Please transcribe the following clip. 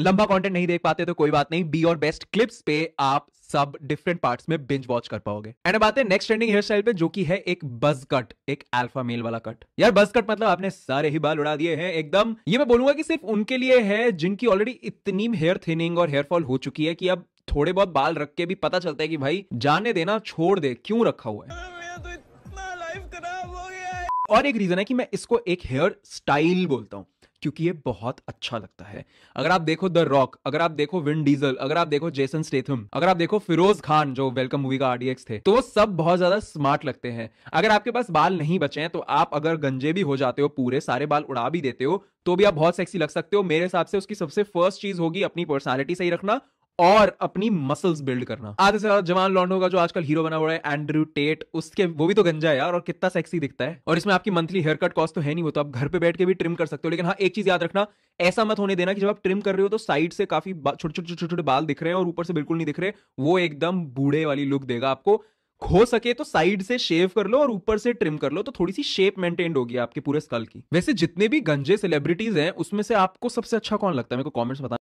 लंबा कंटेंट नहीं देख पाते तो कोई बात नहीं बी और बेस्ट क्लिप्स पे आप सब डिफरेंट पार्ट्स में बिंज वॉच कर पाओगे एंड बात है नेक्स्ट ट्रेंडिंग हेयर स्टाइल पे जो कि है एक बज कट एक अल्फा मेल वाला कट यार बज कट मतलब आपने सारे ही बाल उड़ा दिए हैं एकदम ये मैं बोलूंगा कि सिर्फ उनके लिए है जिनकी ऑलरेडी इतनी हेयर थिनिंग और हेयर फॉल हो चुकी है कि अब थोड़े बहुत बाल रख के भी पता चलता है कि भाई जाने देना छोड़ दे क्यों रखा हुआ है तो और एक रीजन है कि मैं इसको एक हेयर स्टाइल बोलता हूँ क्योंकि ये बहुत अच्छा लगता है अगर आप देखो द रॉक अगर आप देखो विन डीजल अगर आप देखो जेसन स्टेथम अगर आप देखो फिरोज खान जो वेलकम मूवी का आरडीएक्स थे तो वो सब बहुत ज्यादा स्मार्ट लगते हैं अगर आपके पास बाल नहीं बचे हैं तो आप अगर गंजे भी हो जाते हो पूरे सारे बाल उड़ा भी देते हो तो भी आप बहुत सेक्सी लग सकते हो मेरे हिसाब से उसकी सबसे फर्स्ट चीज होगी अपनी पर्सनैलिटी सही रखना और अपनी मसल्स बिल्ड करना आधे से ज्यादा जवान लॉन्डो का जो आजकल हीरो बना हुआ है एंड्रू टेट उसके वो भी तो गंजा है यार और कितना सेक्सी दिखता है और इसमें आपकी मंथली हेयर कट कॉस्ट तो है नहीं वो तो आप घर पे बैठ के भी ट्रिम कर सकते हो लेकिन हाँ एक चीज याद रखना ऐसा मत होने देना कि जब आप ट्रिम कर रहे हो तो साइड से काफी छोटे छोटे छोटे छोटे बाल दिख रहे हैं और ऊपर से बिल्कुल नहीं दिख रहे वो एकदम बूढ़े वाली लुक देगा आपको हो सके तो साइड से शेव कर लो और ऊपर से ट्रिम कर लो तो थोड़ी सी शेप मेंटेन होगी आपके पूरे स्कल की वैसे जितने भी गंजे सेलिब्रिटीज हैं उसमें से आपको सबसे अच्छा कौन लगता है मेरे को कमेंट्स बताना